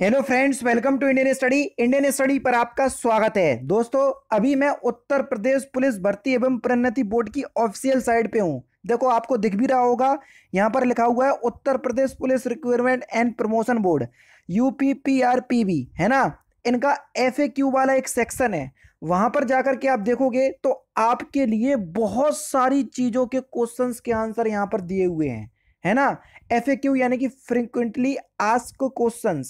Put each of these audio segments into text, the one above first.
hello friends welcome to Indian study Indian study पर आपका स्वागत है दोस्तों अभी मैं उत्तर प्रदेश पुलिस भर्ती एवं प्रन्नति बोर्ड की ऑफिशियल साइट पे हूँ देखो आपको दिख भी रहा होगा यहाँ पर लिखा हुआ है Uttar Pradesh police recruitment and promotion board U P P R P B है ना इनका एफ ए क्यू वाला एक सेक्शन है वहाँ पर जाकर के आप देखोगे तो आपके लिए बहुत सारी चीज़ों के क्वेश्चन के आंसर यहाँ पर दिए हुए हैं है ना एफ यानी कि फ्रिक्वेंटली आस्क क्वेश्चन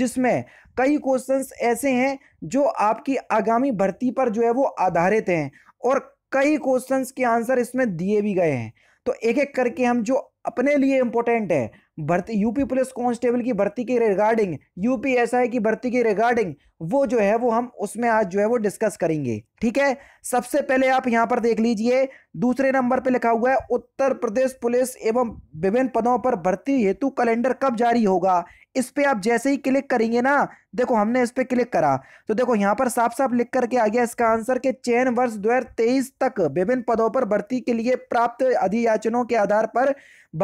जिसमें कई क्वेश्चन ऐसे हैं जो आपकी आगामी भर्ती पर जो है वो आधारित हैं और कई क्वेश्चन के आंसर इसमें दिए भी गए हैं तो एक एक करके हम जो अपने लिए इंपॉर्टेंट है भर्ती यूपी पुलिस कांस्टेबल की भर्ती के रिगार्डिंग यूपी एसआई की भर्ती के रिगार्डिंग वो जो है वो हम उसमें आज जो है वो डिस्कस करेंगे ठीक है सबसे पहले आप यहाँ पर देख लीजिए दूसरे नंबर पे लिखा हुआ है उत्तर प्रदेश पुलिस एवं विभिन्न पदों पर भर्ती हेतु कैलेंडर कब जारी होगा इस पे आप जैसे ही क्लिक करेंगे ना देखो हमने इस पे क्लिक करा तो देखो यहाँ पर साफ साफ लिख करके आ गया इसका आंसर के चयन वर्ष दो तक विभिन्न पदों पर भर्ती के लिए प्राप्त अधियाचनों के आधार पर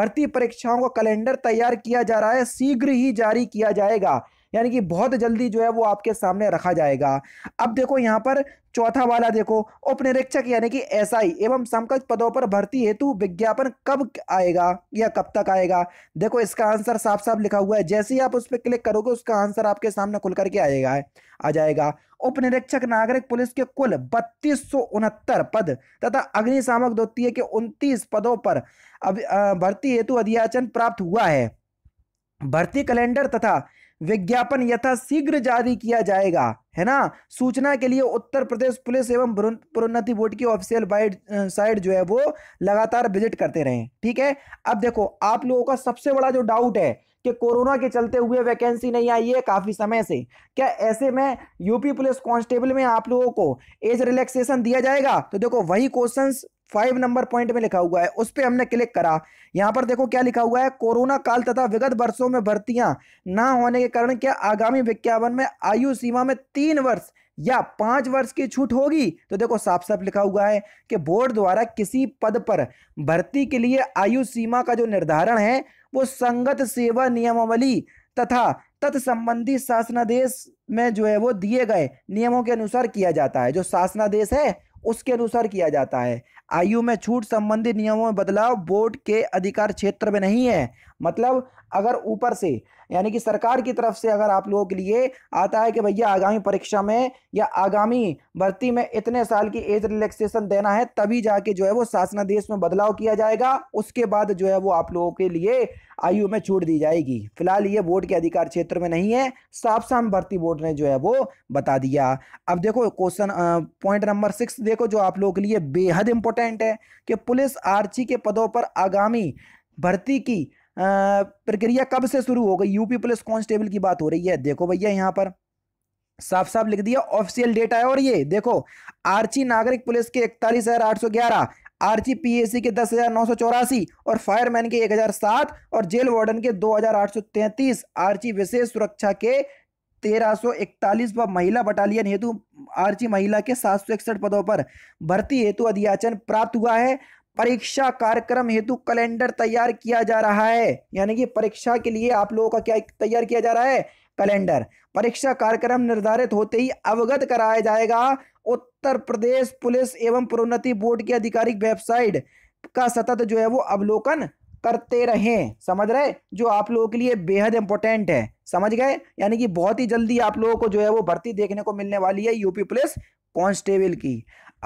भर्ती परीक्षाओं का कैलेंडर तैयार किया जा रहा है शीघ्र ही जारी किया जाएगा यानी कि बहुत जल्दी जो है वो आपके सामने रखा जाएगा अब देखो यहाँ पर चौथा वाला देखो उपनिरीक्षक यानी कि एसआई एवं समकक्ष पदों पर भर्ती हेतु विज्ञापन कब आएगा या कब तक आएगा देखो इसका आंसर साफ साफ लिखा हुआ है जैसे ही आप उस पर क्लिक करोगे उसका आंसर आपके सामने खुल करके आएगा आ जाएगा उपनिरीक्षक नागरिक पुलिस के कुल बत्तीस पद तथा अग्निशामक द्वितीय के उनतीस पदों पर भर्ती हेतु अधियाचन प्राप्त हुआ है भर्ती कैलेंडर तथा विज्ञापन यथा शीघ्र जारी किया जाएगा है ना सूचना के लिए उत्तर प्रदेश पुलिस एवं प्रोन्नति बोर्ड की ऑफिशियल साइट जो है वो लगातार विजिट करते रहे ठीक है अब देखो आप लोगों का सबसे बड़ा जो डाउट है कि कोरोना के चलते हुए वैकेंसी नहीं आई है काफी समय से क्या ऐसे में यूपी पुलिस कांस्टेबल में आप लोगों को एज रिलैक्सेशन दिया जाएगा तो देखो वही क्वेश्चन फाइव नंबर पॉइंट में लिखा हुआ है उस पर हमने क्लिक करा यहाँ पर देखो क्या लिखा हुआ है कोरोना काल तथा विगत वर्षों में भर्तियां ना होने के कारण क्या आगामी विज्ञापन में आयु सीमा में तीन वर्ष या पांच वर्ष की छूट होगी तो देखो साफ साफ लिखा हुआ है कि बोर्ड द्वारा किसी पद पर भर्ती के लिए आयु सीमा का जो निर्धारण है वो संगत सेवा नियमावली तथा तत्संबंधी शासनादेश में जो है वो दिए गए नियमों के अनुसार किया जाता है जो शासनादेश है उसके अनुसार किया जाता है आयु में छूट संबंधी नियमों में बदलाव बोर्ड के अधिकार क्षेत्र में नहीं है मतलब अगर ऊपर से यानी कि सरकार की तरफ से अगर आप लोगों के लिए आता है कि भैया आगामी परीक्षा में या आगामी भर्ती में इतने साल की एज रिलैक्सेशन देना है तभी जाके जो है वो शासनादेश में बदलाव किया जाएगा उसके बाद जो है वो आप लोगों के लिए आयु में छूट दी जाएगी फिलहाल ये बोर्ड के अधिकार क्षेत्र में नहीं है साफ साफ भर्ती बोर्ड ने जो है वो बता दिया अब देखो क्वेश्चन पॉइंट नंबर सिक्स देखो जो आप लोगों के लिए बेहद इंपॉर्टेंट इम्पोर्टेंट है कि पुलिस आर्ची के पदों पर आगामी भर्ती की प्रक्रिया कब से शुरू हो गई यूपी पुलिस कांस्टेबल की बात हो रही है देखो भैया यहाँ पर साफ साफ लिख दिया ऑफिशियल डेटा है और ये देखो आर्ची नागरिक पुलिस के इकतालीस हजार आरजी पीएसी के दस हजार नौ सौ चौरासी और फायरमैन के एक हजार सात और जेल वार्डन के दो हजार आठ सौ तैंतीस आरजी विशेष सुरक्षा के तेरह सौ इकतालीस व महिला बटालियन हेतु आरची महिला के सात सौ इकसठ पदों पर भर्ती हेतु अधियाचन प्राप्त हुआ है परीक्षा कार्यक्रम हेतु कैलेंडर तैयार किया जा रहा है यानी कि परीक्षा के लिए आप लोगों का क्या तैयार किया जा रहा है कैलेंडर परीक्षा कार्यक्रम निर्धारित होते ही अवगत कराया जाएगा उत्तर प्रदेश पुलिस एवं प्रोन्नति बोर्ड की आधिकारिक वेबसाइट का सतत जो है वो अवलोकन करते रहें समझ रहे जो आप लोगों के लिए बेहद इंपॉर्टेंट है समझ गए यानी कि बहुत ही जल्दी आप लोगों को जो है वो भर्ती देखने को मिलने वाली है यूपी पुलिस कॉन्स्टेबल की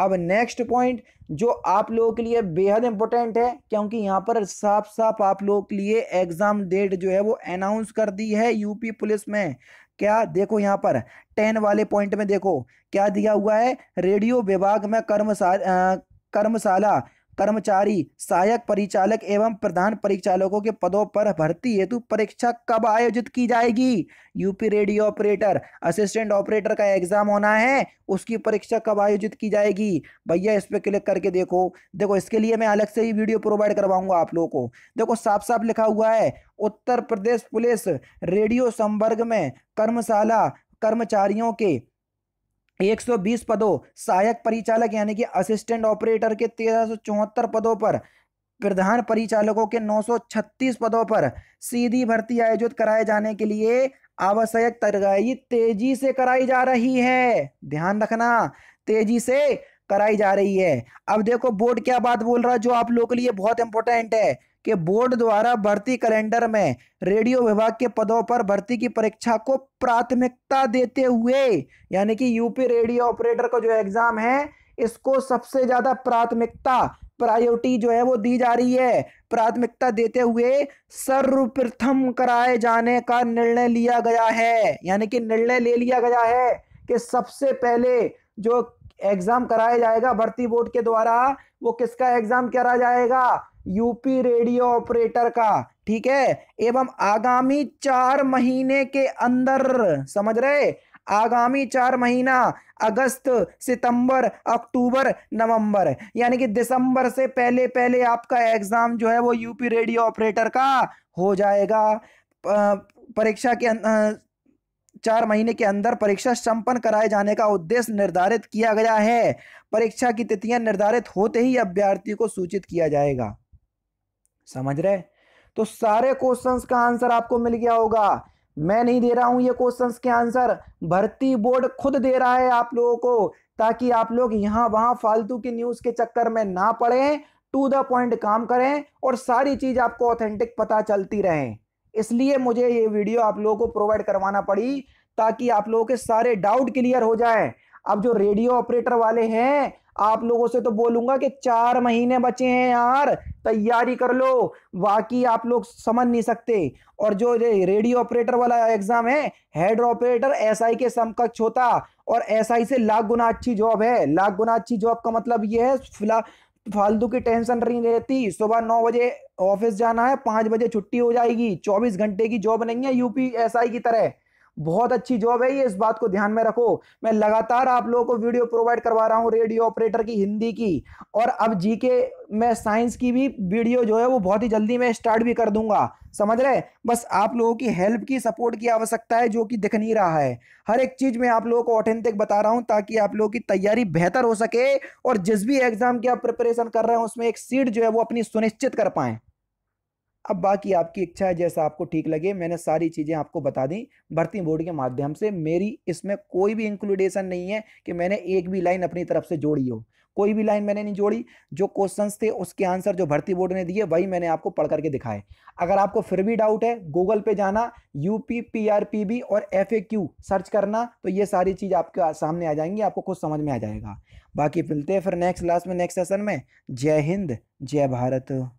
अब नेक्स्ट पॉइंट जो आप लोगों के लिए बेहद इंपॉर्टेंट है क्योंकि यहाँ पर साफ साफ आप लोगों के लिए एग्ज़ाम डेट जो है वो अनाउंस कर दी है यूपी पुलिस में क्या देखो यहाँ पर टेन वाले पॉइंट में देखो क्या दिया हुआ है रेडियो विभाग में कर्मशा कर्मशाला कर्मचारी सहायक परिचालक एवं प्रधान परिचालकों के पदों पर भर्ती हेतु परीक्षा कब आयोजित की जाएगी UP radio operator assistant operator का एग्जाम होना है उसकी परीक्षा कब आयोजित की जाएगी भैया इस पर क्लिक करके देखो देखो इसके लिए मैं अलग से ही वीडियो प्रोवाइड करवाऊंगा आप लोगों को देखो साफ साफ लिखा हुआ है उत्तर प्रदेश पुलिस रेडियो संवर्ग में कर्मशाला कर्मचारियों के 120 पदों सहायक परिचालक यानी कि असिस्टेंट ऑपरेटर के तेरह पदों पर प्रधान परिचालकों के 936 पदों पर सीधी भर्ती आयोजित कराए जाने के लिए आवश्यक तरगाही तेजी से कराई जा रही है ध्यान रखना तेजी से कराई जा रही है अब देखो बोर्ड क्या बात बोल रहा है जो आप लोगों के लिए बहुत इंपॉर्टेंट है कि बोर्ड द्वारा भर्ती कैलेंडर में रेडियो विभाग के पदों पर भर्ती की परीक्षा को प्राथमिकता देते हुए यानी कि यूपी रेडियो ऑपरेटर को जो एग्ज़ाम है इसको सबसे ज़्यादा प्राथमिकता प्रायोरिटी जो है वो दी जा रही है प्राथमिकता देते हुए सर्वप्रथम कराए जाने का निर्णय लिया गया है यानी कि निर्णय ले लिया गया है कि सबसे पहले जो एग्ज़ाम कराया जाएगा भर्ती बोर्ड के द्वारा वो किसका एग्जाम करा जाएगा यूपी रेडियो ऑपरेटर का ठीक है एवं आगामी चार महीने के अंदर समझ रहे आगामी चार महीना अगस्त सितंबर अक्टूबर नवंबर यानी कि दिसंबर से पहले पहले आपका एग्जाम जो है वो यूपी रेडियो ऑपरेटर का हो जाएगा परीक्षा के अं, चार महीने के अंदर परीक्षा संपन्न कराए जाने का उद्देश्य निर्धारित किया गया है परीक्षा की तिथियां निर्धारित होते ही अभ्यर्थी को सूचित किया जाएगा समझ रहे तो सारे क्वेश्चंस का आंसर आपको मिल गया होगा मैं नहीं दे रहा हूं ये क्वेश्चंस के आंसर भर्ती बोर्ड खुद दे रहा है आप लोगों को ताकि आप लोग यहां वहां फालतू की न्यूज के चक्कर में ना पड़े टू द पॉइंट काम करें और सारी चीज आपको ऑथेंटिक पता चलती रहे इसलिए मुझे ये वीडियो आप लोगों को प्रोवाइड करवाना पड़ी ताकि आप लोगों के सारे डाउट क्लियर हो जाए अब जो रेडियो ऑपरेटर वाले हैं आप लोगों से तो बोलूंगा कि चार महीने बचे हैं यार तैयारी कर लो बाकी आप लोग समझ नहीं सकते और जो रेडियो ऑपरेटर वाला एग्जाम है हेड ऑपरेटर एसआई के समकक्ष होता और एसआई से लाख गुना अच्छी जॉब है लाख गुना अच्छी जॉब का मतलब यह है फालतू की टेंशन नहीं रहती सुबह नौ बजे ऑफिस जाना है पांच बजे छुट्टी हो जाएगी चौबीस घंटे की जॉब नहीं है यूपीएसआई की तरह बहुत अच्छी जॉब है ये इस बात को ध्यान में रखो मैं लगातार आप लोगों को वीडियो प्रोवाइड करवा रहा हूँ रेडियो ऑपरेटर की हिंदी की और अब जीके में साइंस की भी वीडियो जो है वो बहुत ही जल्दी मैं स्टार्ट भी कर दूंगा समझ रहे बस आप लोगों की हेल्प की सपोर्ट की आवश्यकता है जो कि दिख नहीं रहा है हर एक चीज़ में आप लोगों को ऑथेंटिक बता रहा हूँ ताकि आप लोगों की तैयारी बेहतर हो सके और जिस भी एग्ज़ाम की आप प्रिपरेशन कर रहे हैं उसमें एक सीट जो है वो अपनी सुनिश्चित कर पाएं अब बाकी आपकी इच्छा है जैसा आपको ठीक लगे मैंने सारी चीज़ें आपको बता दी भर्ती बोर्ड के माध्यम से मेरी इसमें कोई भी इंक्लूडेशन नहीं है कि मैंने एक भी लाइन अपनी तरफ से जोड़ी हो कोई भी लाइन मैंने नहीं जोड़ी जो क्वेश्चंस थे उसके आंसर जो भर्ती बोर्ड ने दिए वही मैंने आपको पढ़ करके दिखाए अगर आपको फिर भी डाउट है गूगल पे जाना यूपी पीआरपीबी और क्यू सर्च करना तो ये सारी चीज़ आपके सामने आ जाएंगी आपको खुद समझ में आ जाएगा बाकी मिलते हैं फिर नेक्स्ट क्लास में नेक्स्ट सेशन में जय हिंद जय भारत